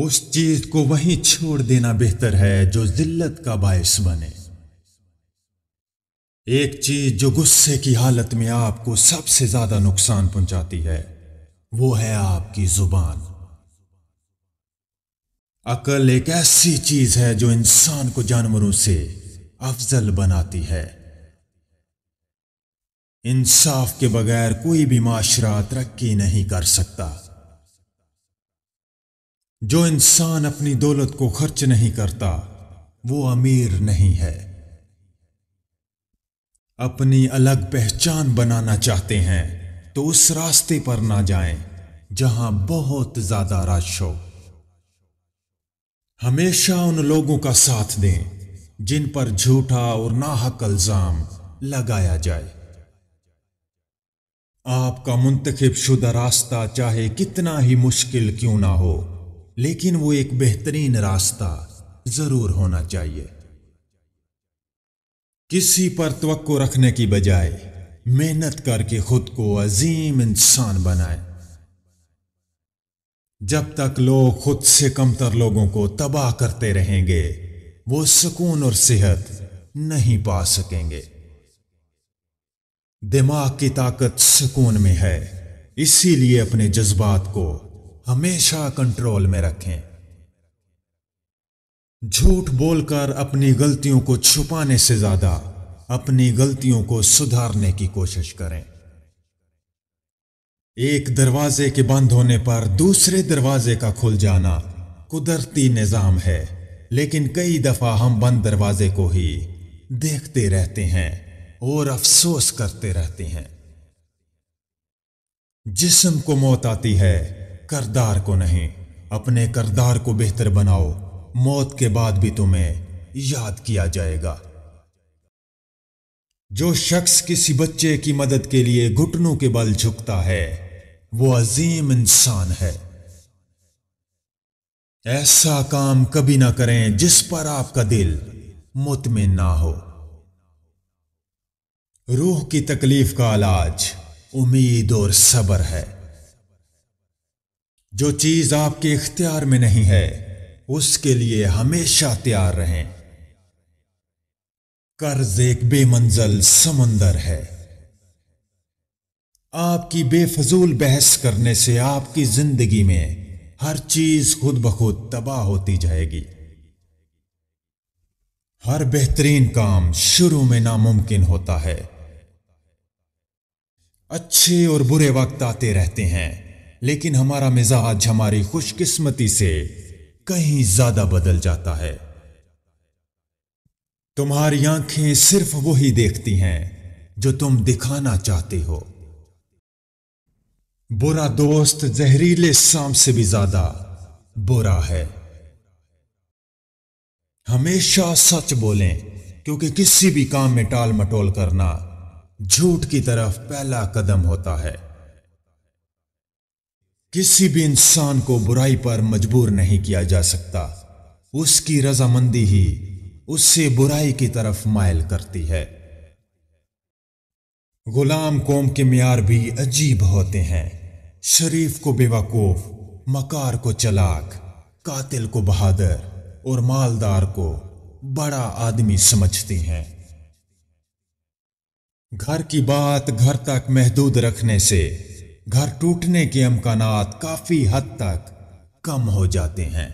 उस चीज को वहीं छोड़ देना बेहतर है जो जिल्लत का बायस बने एक चीज जो गुस्से की हालत में आपको सबसे ज्यादा नुकसान पहुंचाती है वो है आपकी जुबान अकल एक ऐसी चीज है जो इंसान को जानवरों से अफजल बनाती है इंसाफ के बगैर कोई भी माशरा तरक्की नहीं कर सकता जो इंसान अपनी दौलत को खर्च नहीं करता वो अमीर नहीं है अपनी अलग पहचान बनाना चाहते हैं तो उस रास्ते पर ना जाएं जहां बहुत ज्यादा रश हो हमेशा उन लोगों का साथ दें जिन पर झूठा और नाहक इल्जाम लगाया जाए आपका मुंतखब शुदा रास्ता चाहे कितना ही मुश्किल क्यों ना हो लेकिन वो एक बेहतरीन रास्ता ज़रूर होना चाहिए किसी पर तो रखने की बजाय मेहनत करके खुद को अजीम इंसान बनाए जब तक लोग खुद से कमतर लोगों को तबाह करते रहेंगे वो सुकून और सेहत नहीं पा सकेंगे दिमाग की ताकत सुकून में है इसीलिए अपने जज्बात को हमेशा कंट्रोल में रखें झूठ बोलकर अपनी गलतियों को छुपाने से ज्यादा अपनी गलतियों को सुधारने की कोशिश करें एक दरवाजे के बंद होने पर दूसरे दरवाजे का खुल जाना कुदरती निज़ाम है लेकिन कई दफ़ा हम बंद दरवाजे को ही देखते रहते हैं और अफसोस करते रहते हैं जिसम को मौत आती है करदार को नहीं अपने करदार को बेहतर बनाओ मौत के बाद भी तुम्हें याद किया जाएगा जो शख्स किसी बच्चे की मदद के लिए घुटनों के बल झुकता है वो अजीम इंसान है ऐसा काम कभी ना करें जिस पर आपका दिल मुतमिन ना हो रूह की तकलीफ का इलाज उम्मीद और सब्र है जो चीज आपके इख्तियार में नहीं है उसके लिए हमेशा तैयार रहें कर्ज एक बेमंजल समंदर है आपकी बेफजूल बहस करने से आपकी जिंदगी में हर चीज खुद ब खुद तबाह होती जाएगी हर बेहतरीन काम शुरू में नामुमकिन होता है अच्छे और बुरे वक्त आते रहते हैं लेकिन हमारा मिजाज हमारी खुशकिस्मती से कहीं ज्यादा बदल जाता है तुम्हारी आंखें सिर्फ वही देखती हैं जो तुम दिखाना चाहते हो बुरा दोस्त जहरीले सांप से भी ज्यादा बुरा है हमेशा सच बोलें क्योंकि किसी भी काम में टाल मटोल करना झूठ की तरफ पहला कदम होता है किसी भी इंसान को बुराई पर मजबूर नहीं किया जा सकता उसकी रजामंदी ही उससे बुराई की तरफ मायल करती है गुलाम कौम के मियार भी अजीब होते हैं शरीफ को बेवकूफ मकार को चलाक कातिल को बहादुर और मालदार को बड़ा आदमी समझते हैं घर की बात घर तक महदूद रखने से घर टूटने के अमकान काफी हद तक कम हो जाते हैं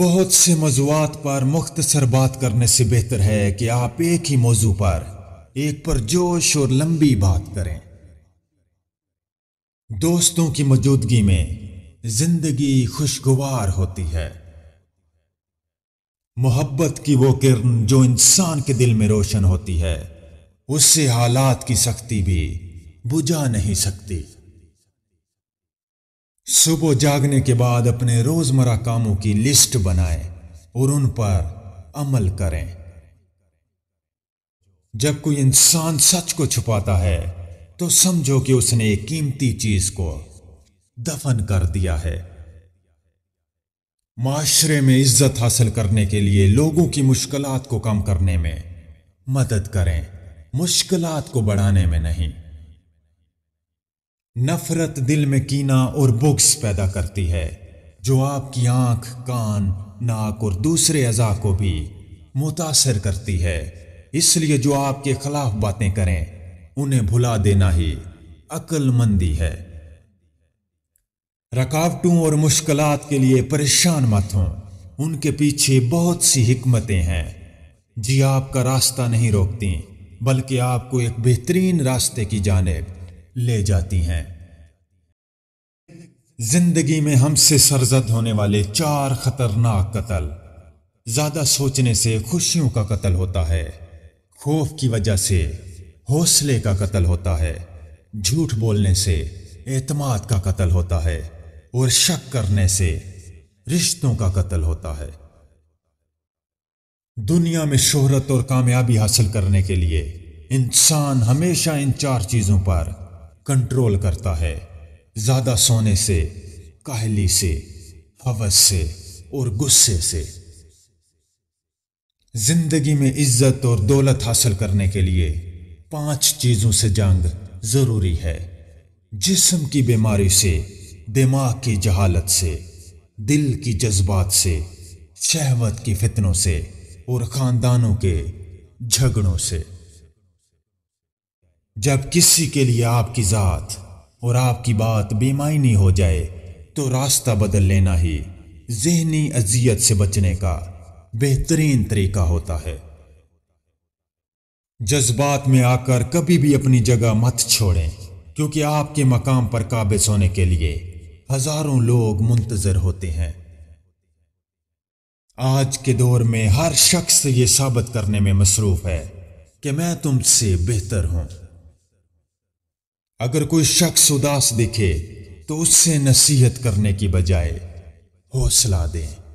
बहुत से मौजूद पर मुख्तसर बात करने से बेहतर है कि आप एक ही मौजू पर एक पर जोश और लंबी बात करें दोस्तों की मौजूदगी में जिंदगी खुशगवार होती है मोहब्बत की वो किरण जो इंसान के दिल में रोशन होती है उससे हालात की सख्ती भी बुझा नहीं सकती सुबह जागने के बाद अपने रोजमर्रा कामों की लिस्ट बनाएं और उन पर अमल करें जब कोई इंसान सच को छुपाता है तो समझो कि उसने एक कीमती चीज को दफन कर दिया है माशरे में इज्जत हासिल करने के लिए लोगों की मुश्किलात को कम करने में मदद करें मुश्किलात को बढ़ाने में नहीं नफरत दिल में कीना और बुक्स पैदा करती है जो आपकी आंख कान नाक और दूसरे अज़ा को भी मुतासर करती है इसलिए जो आपके खिलाफ बातें करें उन्हें भुला देना ही अक्लमंदी है रकावटों और मुश्किल के लिए परेशान मत हों उनके पीछे बहुत सी हमतें हैं जी आपका रास्ता नहीं रोकती बल्कि आपको एक बेहतरीन रास्ते की जानेब ले जाती हैं जिंदगी में हमसे सरजद होने वाले चार खतरनाक कत्ल ज्यादा सोचने से खुशियों का कत्ल होता है खौफ की वजह से हौसले का कत्ल होता है झूठ बोलने से एतमाद का कत्ल होता है और शक करने से रिश्तों का कत्ल होता है दुनिया में शोहरत और कामयाबी हासिल करने के लिए इंसान हमेशा इन चार चीज़ों पर कंट्रोल करता है ज़्यादा सोने से काहली से हवस से और गुस्से से जिंदगी में इज्जत और दौलत हासिल करने के लिए पांच चीज़ों से जंग ज़रूरी है जिस्म की बीमारी से दिमाग की जहालत से दिल की जज्बात से शहवत की फितनों से और ख़ानदानों के झगड़ों से जब किसी के लिए आपकी ज़ात और आपकी बात बेमायनी हो जाए तो रास्ता बदल लेना ही जहनी अजियत से बचने का बेहतरीन तरीका होता है जज्बात में आकर कभी भी अपनी जगह मत छोड़ें क्योंकि आपके मकाम पर काबिज होने के लिए हजारों लोग मुंतज़र होते हैं आज के दौर में हर शख्स ये साबित करने में मसरूफ़ है कि मैं तुमसे बेहतर हूँ अगर कोई शख्स उदास दिखे तो उससे नसीहत करने की बजाय हौसला दें